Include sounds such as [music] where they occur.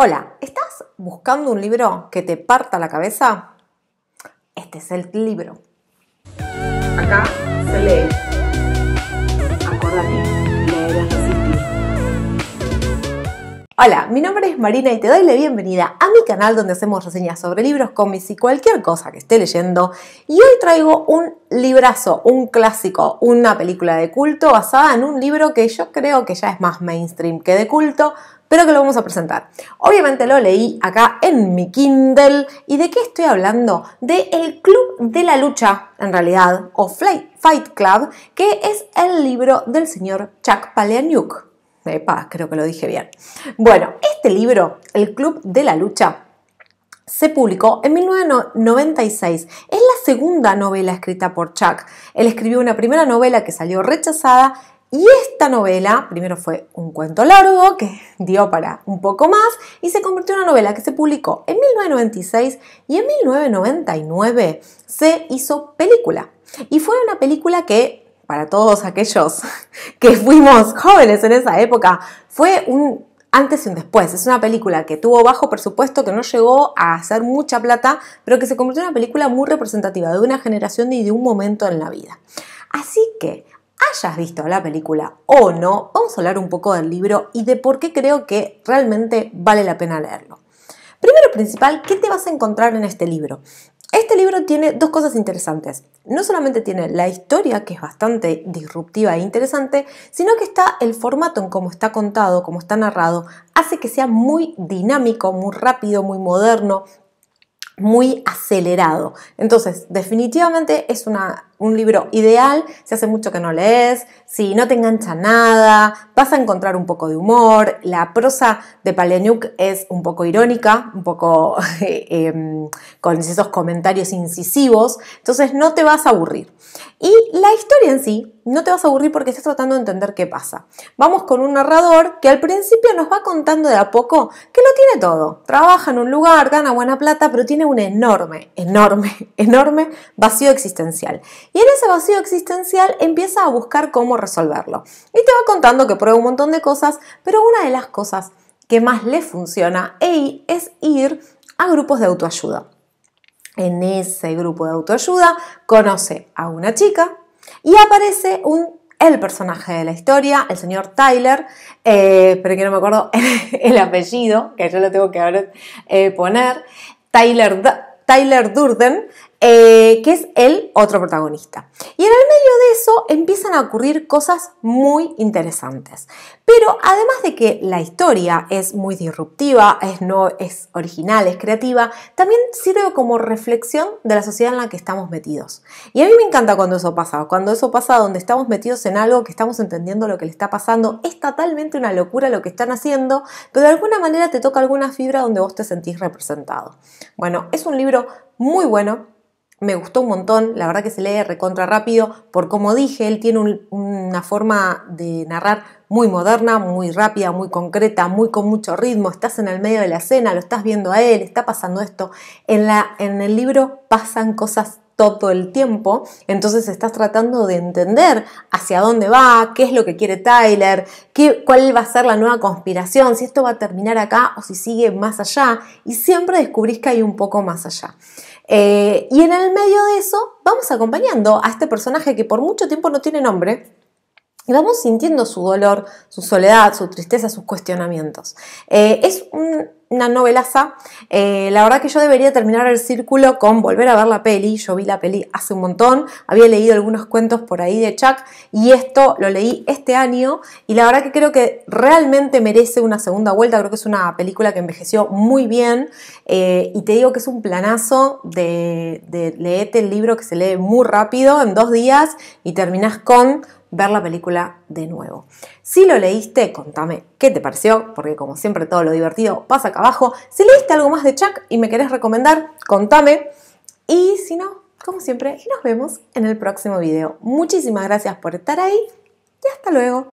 Hola, ¿estás buscando un libro que te parta la cabeza? Este es el libro. Acá se lee Hola, mi nombre es Marina y te doy la bienvenida a mi canal donde hacemos reseñas sobre libros, cómics y cualquier cosa que esté leyendo. Y hoy traigo un librazo, un clásico, una película de culto basada en un libro que yo creo que ya es más mainstream que de culto, pero que lo vamos a presentar. Obviamente lo leí acá en mi Kindle. ¿Y de qué estoy hablando? De El Club de la Lucha, en realidad, o Fight Club, que es el libro del señor Chuck Palahniuk creo que lo dije bien. Bueno, este libro, El Club de la Lucha, se publicó en 1996. Es la segunda novela escrita por Chuck. Él escribió una primera novela que salió rechazada y esta novela, primero fue un cuento largo que dio para un poco más y se convirtió en una novela que se publicó en 1996 y en 1999 se hizo película. Y fue una película que para todos aquellos [laughs] que fuimos jóvenes en esa época, fue un antes y un después. Es una película que tuvo bajo presupuesto, que no llegó a hacer mucha plata, pero que se convirtió en una película muy representativa de una generación y de un momento en la vida. Así que, hayas visto la película o no, vamos a hablar un poco del libro y de por qué creo que realmente vale la pena leerlo. Primero principal, ¿qué te vas a encontrar en este libro? Este libro tiene dos cosas interesantes. No solamente tiene la historia, que es bastante disruptiva e interesante, sino que está el formato en cómo está contado, cómo está narrado, hace que sea muy dinámico, muy rápido, muy moderno, muy acelerado. Entonces, definitivamente es una un libro ideal si hace mucho que no lees, si no te engancha nada, vas a encontrar un poco de humor, la prosa de Palenuk es un poco irónica, un poco [laughs] em, con esos comentarios incisivos, entonces no te vas a aburrir. Y la historia en sí no te vas a aburrir porque estás tratando de entender qué pasa. Vamos con un narrador que al principio nos va contando de a poco que lo tiene todo. Trabaja en un lugar, gana buena plata, pero tiene un enorme, enorme, [laughs] enorme vacío existencial. Y en ese vacío existencial empieza a buscar cómo resolverlo. Y te va contando que prueba un montón de cosas, pero una de las cosas que más le funciona es ir a grupos de autoayuda. En ese grupo de autoayuda conoce a una chica y aparece el personaje de la historia, el señor Tyler, eh, pero que no me acuerdo [laughs] el, apellido, que yo lo tengo que eh, poner, Tyler Durden, eh, que es el otro protagonista. Y en el medio de eso empiezan a ocurrir cosas muy interesantes. Pero además de que la historia es muy disruptiva, es, no, es original, es creativa, también sirve como reflexión de la sociedad en la que estamos metidos. Y a mí me encanta cuando eso pasa, cuando eso pasa donde estamos metidos en algo que estamos entendiendo lo que le está pasando, es totalmente una locura lo que están haciendo, pero de alguna manera te toca alguna fibra donde vos te sentís representado. Bueno, es un libro muy bueno, me gustó un montón, la verdad que se lee recontra rápido, por como dije, él tiene una forma de narrar muy moderna, muy rápida, muy concreta, muy con mucho ritmo, estás en el medio de la escena, lo estás viendo a él, está pasando esto. En, la, en el libro pasan cosas todo el tiempo, entonces estás tratando de entender hacia dónde va, qué es lo que quiere Tyler, qué, cuál va a ser la nueva conspiración, si esto va a terminar acá o si sigue más allá, y siempre descubrís que hay un poco más allá. Eh, y en el medio de eso vamos acompañando a este personaje que por mucho tiempo no tiene nombre, y vamos sintiendo su dolor, su soledad, su tristeza, sus cuestionamientos. Eh, es un una novelaza. Eh, la verdad que yo debería terminar el círculo con volver a ver la peli. Yo vi la peli hace un montón, había leído algunos cuentos por ahí de Chuck y esto lo leí este año y la verdad que creo que realmente merece una segunda vuelta. Creo que es una película que envejeció muy bien eh, y te digo que es un planazo de, de leerte el libro que se lee muy rápido en dos días y terminas con ver la película de nuevo. Si lo leíste, contame qué te pareció, porque como siempre todo lo divertido pasa acá abajo. Si leíste algo más de Chuck y me querés recomendar, contame. Y si no, como siempre, nos vemos en el próximo video. Muchísimas gracias por estar ahí y hasta luego.